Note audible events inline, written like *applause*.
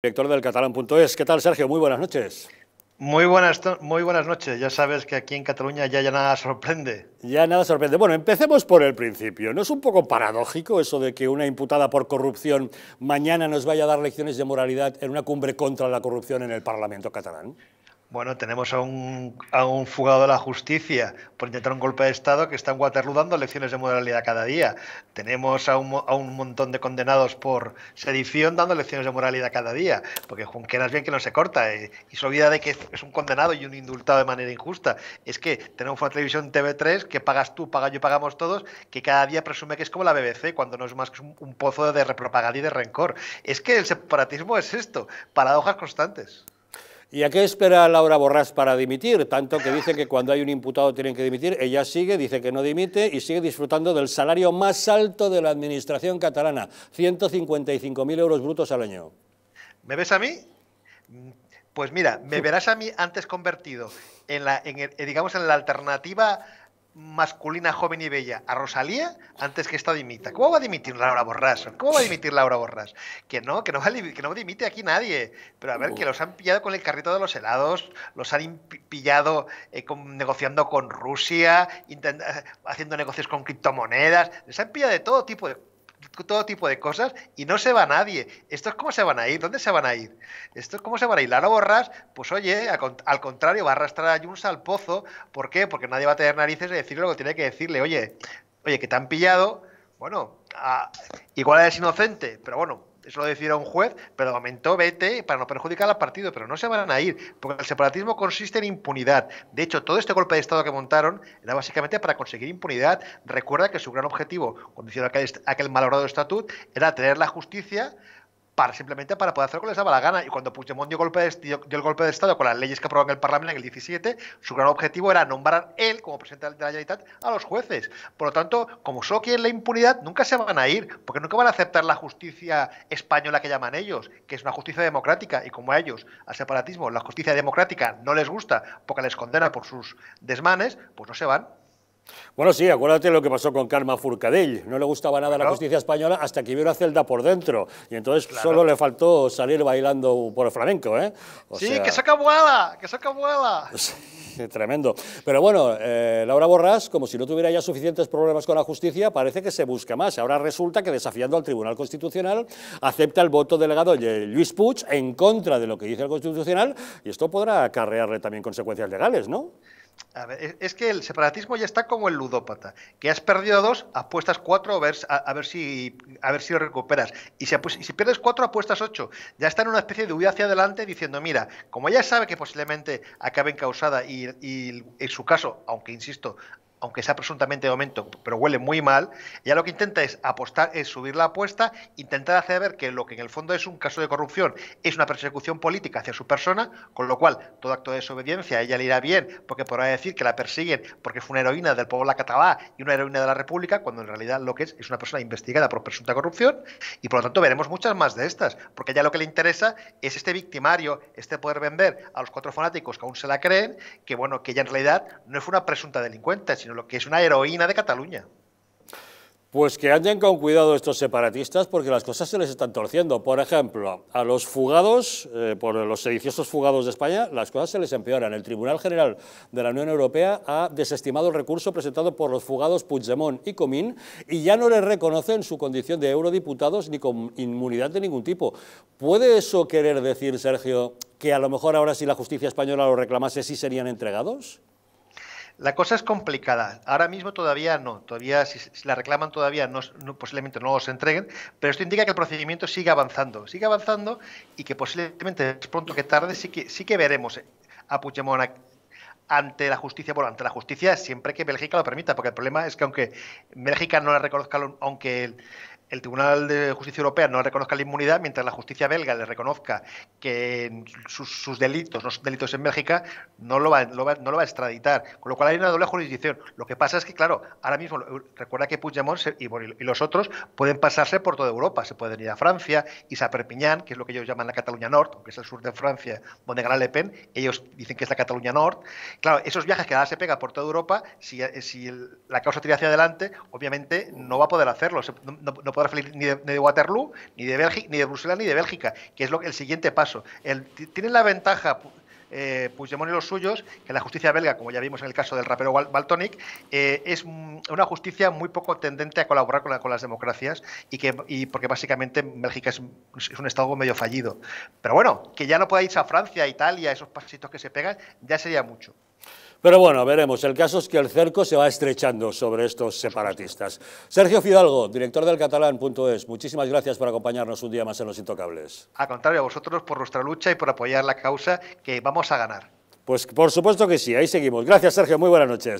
director del catalán.es. ¿Qué tal, Sergio? Muy buenas noches. Muy buenas, muy buenas noches. Ya sabes que aquí en Cataluña ya, ya nada sorprende. Ya nada sorprende. Bueno, empecemos por el principio. ¿No es un poco paradójico eso de que una imputada por corrupción mañana nos vaya a dar lecciones de moralidad en una cumbre contra la corrupción en el Parlamento catalán? Bueno, tenemos a un, fugado de la justicia por intentar un golpe de Estado que está en Waterloo dando lecciones de moralidad cada día. Tenemos a un, montón de condenados por sedición dando lecciones de moralidad cada día. Porque Junqueras bien que no se corta eh, y se olvida de que es un condenado y un indultado de manera injusta. Es que tenemos una televisión TV3 que pagas tú, paga yo, pagamos todos, que cada día presume que es como la BBC cuando no es más que un, pozo de repropaganda y de rencor. Es que el separatismo es esto, paradojas constantes. ¿Y a qué espera Laura Borrás para dimitir? Tanto que dice que cuando hay un imputado tienen que dimitir, ella sigue, dice que no dimite y sigue disfrutando del salario más alto de la administración catalana, 155.000 euros brutos al año. ¿Me ves a mí? Pues mira, me verás a mí antes convertido en la, eh, digamos, en la alternativa masculina, joven y bella a Rosalía antes que esta dimita. ¿Cómo va a dimitir Laura Borras ¿Cómo va a dimitir Laura Borras Que no, que no, que no dimite aquí nadie. Pero a ver, que los han pillado con el carrito de los helados, los han pillado eh, negociando con Rusia, haciendo negocios con criptomonedas, les han pillado de todo tipo de todo tipo de cosas y no se va nadie. es cómo se van a ir? ¿Dónde se van a ir? es cómo se van a ir? lo Borras, pues oye, al contrario, va a arrastrar a Junsa al pozo. ¿Por qué? Porque nadie va a tener narices de decirle lo que tiene que decirle. Oye, oye, que te han pillado. Bueno, igual eres inocente, pero bueno, eso lo a un juez, pero aumentó, vete para no perjudicar al partido, pero no se van a ir, porque el separatismo consiste en impunidad. De hecho, todo este golpe de Estado que montaron era básicamente para conseguir impunidad. Recuerda que su gran objetivo, cuando hicieron aquel, aquel malogrado estatut, era tener la justicia simplemente para poder hacer lo que les daba la gana. Y cuando Puigdemont dio, golpe el golpe de Estado con las leyes que en el Parlamento en el 17, su gran objetivo era nombrar él, como presidente de la Generalitat, a los jueces. Por lo tanto, como solo quieren la impunidad, nunca se van a ir, porque nunca van a aceptar la justicia española que llaman ellos, que es una justicia democrática. Y como a ellos, al separatismo, la justicia democrática no les gusta porque les condena por sus desmanes, pues no se van. Bueno, sí, acuérdate lo que pasó con Karma Furcadell. No le gustaba nada la justicia española hasta que vio una celda por dentro. Y entonces solo le faltó salir bailando por el flamenco, ¿eh? sí, que saca abuela, que saca *laughs* Tremendo. Pero bueno, eh, Laura Borrás, como si no tuviera ya suficientes problemas con la justicia, parece que se busca más. Ahora resulta que desafiando al Tribunal Constitucional acepta el voto delegado de Luis Puig en contra de lo que dice el Constitucional y esto podrá acarrearle también consecuencias legales, ¿no? es que el separatismo ya está como el ludópata, que has perdido dos, apuestas cuatro a ver, a, ver si a ver si lo recuperas. Y si, pierdes cuatro, apuestas ocho. Ya está en una especie de huida hacia adelante diciendo, mira, como ya sabe que posiblemente acabe encausada y, y en su caso, aunque insisto, aunque sea presuntamente de momento, pero huele muy mal, ...ya lo que intenta es apostar, es subir la apuesta, intentar hacer ver que lo que en el fondo es un caso de corrupción es una persecución política hacia su persona, con lo cual todo acto de desobediencia a ella le irá bien, porque podrá decir que la persiguen porque fue una heroína del pueblo la catalá y una heroína de la República, cuando en realidad lo que es es una persona investigada por presunta corrupción, y por lo tanto veremos muchas más de estas, porque ya lo que le interesa es este victimario, este poder vender a los cuatro fanáticos que aún se la creen, que bueno, que ella en realidad no es una presunta delincuente, sino lo que es una heroína de Cataluña. Pues que anden con cuidado estos separatistas porque las cosas se les están torciendo. Por ejemplo, a los fugados, eh, por los sediciosos fugados de España, las cosas se les empeoran. El Tribunal General de la Unión Europea ha desestimado el recurso presentado por los fugados Puigdemont y Comín y ya no les reconocen su condición de eurodiputados ni con inmunidad de ningún tipo. ¿Puede eso querer decir, Sergio, que a lo mejor ahora si la justicia española lo reclamase sí serían entregados? La cosa es complicada. Ahora mismo todavía no. Todavía, si, la reclaman todavía, no, posiblemente no los entreguen. Pero esto indica que el procedimiento sigue avanzando. Sigue avanzando y que posiblemente pronto que tarde sí que, sí que veremos eh, a Puchemona ante la justicia, bueno, ante la justicia siempre que Bélgica lo permita, porque el problema es que aunque Bélgica no la reconozca, aunque él el Tribunal de Justicia Europea no reconozca la inmunidad, mientras la justicia belga le reconozca que sus, delitos, los delitos en Bélgica, no lo, va, no lo va a extraditar. Con lo cual hay una doble jurisdicción. Lo que pasa es que, claro, ahora mismo, recuerda que Puigdemont y, los otros pueden pasarse por toda Europa. Se pueden ir a Francia, y a Perpiñán, que es lo que ellos llaman la Cataluña Norte, que es el sur de Francia, donde gana Le Pen, ellos dicen que es la Cataluña Norte. Claro, esos viajes que ahora se pega por toda Europa, si, la causa tira hacia adelante, obviamente no va a poder hacerlo ni de, Waterloo, ni de, Bélgica, ni de Bruselas, ni de Bélgica, que es lo, el siguiente paso. El, tienen la ventaja eh, Puigdemont y los suyos, que la justicia belga, como ya vimos en el caso del rapero Baltonic, eh, es una justicia muy poco tendente a colaborar con, las democracias y que y porque básicamente Bélgica es, un estado medio fallido. Pero bueno, que ya no pueda irse a Francia, a Italia, esos pasitos que se pegan, ya sería mucho. Pero bueno, veremos. El caso es que el cerco se va estrechando sobre estos separatistas. Sergio Fidalgo, director del catalán.es, muchísimas gracias por acompañarnos un día más en Los Intocables. A contrario, a vosotros por nuestra lucha y por apoyar la causa que vamos a ganar. Pues por supuesto que sí, ahí seguimos. Gracias, Sergio. Muy buenas noches.